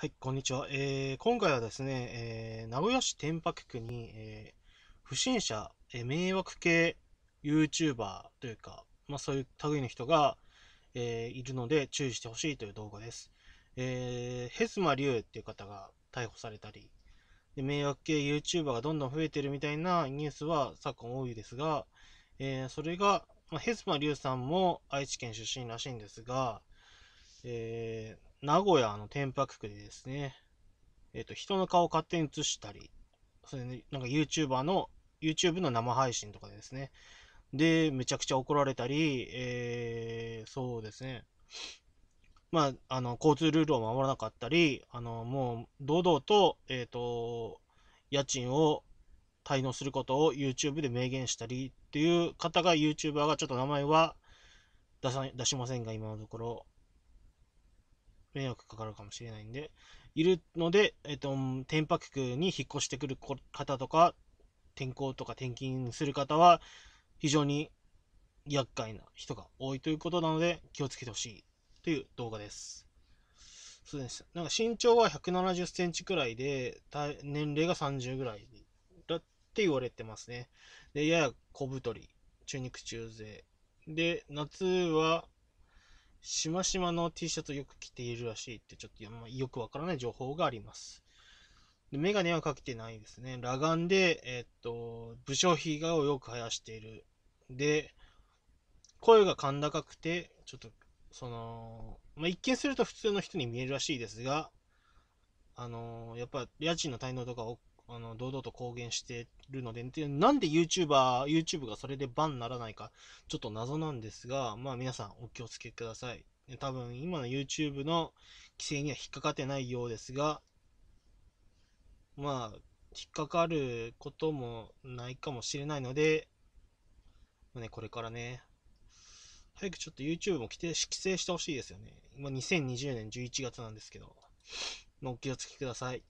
はい、こんにちは。えー、今回はですね、えー、名古屋市天白区に、えー、不審者、えー、迷惑系 YouTuber というか、まあ、そういう類の人が、えー、いるので注意してほしいという動画です。えー、ヘスマリュウっていう方が逮捕されたりで、迷惑系 YouTuber がどんどん増えてるみたいなニュースは昨今多いですが、えー、それが、まあ、ヘスマリュウさんも愛知県出身らしいんですが、えー、名古屋の天白区でですね、えっ、と、人の顔を勝手に映したり、それね、なんか YouTuber の、YouTube の生配信とかでですね、で、めちゃくちゃ怒られたり、えー、そうですね、まあ、あの、交通ルールを守らなかったり、あの、もう、堂々と、えっ、と、家賃を滞納することを YouTube で明言したりっていう方が YouTuber がちょっと名前は出さ出しませんが、今のところ。迷惑かかるかもしれないんで、いるので、えっと、天白区に引っ越してくる方とか、転校とか転勤する方は、非常に厄介な人が多いということなので、気をつけてほしいという動画です。そうです。なんか身長は170センチくらいで、年齢が30ぐらいだって言われてますね。で、やや小太り、中肉中背。で、夏はしましまの T シャツをよく着ているらしいって、ちょっとよくわからない情報があります。でメガネはかけてないですね。裸眼で、えー、っと、武将髭をよく生やしている。で、声が甲高くて、ちょっと、その、まあ、一見すると普通の人に見えるらしいですが、あのー、やっぱ家賃の滞納とかをあの、堂々と公言してるので、なんで YouTuber、YouTube がそれでバンならないか、ちょっと謎なんですが、まあ皆さんお気をつけください。多分今の YouTube の規制には引っかかってないようですが、まあ、引っかかることもないかもしれないので、まあ、ね、これからね、早くちょっと YouTube も規定規制してほしいですよね。今2020年11月なんですけど、まあ、お気をつけください。